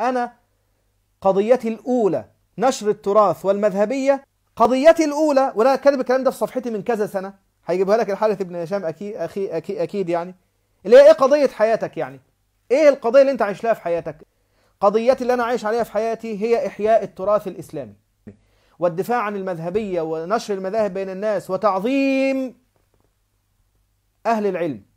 أنا قضيتي الأولى نشر التراث والمذهبية قضيتي الأولى وأنا كاتب الكلام ده في صفحتي من كذا سنة هيجيبها لك الحارث بن هشام أكيد أخي أكيد, أكيد يعني اللي هي إيه قضية حياتك يعني إيه القضية اللي أنت عايش لها في حياتك قضيتي اللي أنا عايش عليها في حياتي هي إحياء التراث الإسلامي والدفاع عن المذهبية ونشر المذاهب بين الناس وتعظيم أهل العلم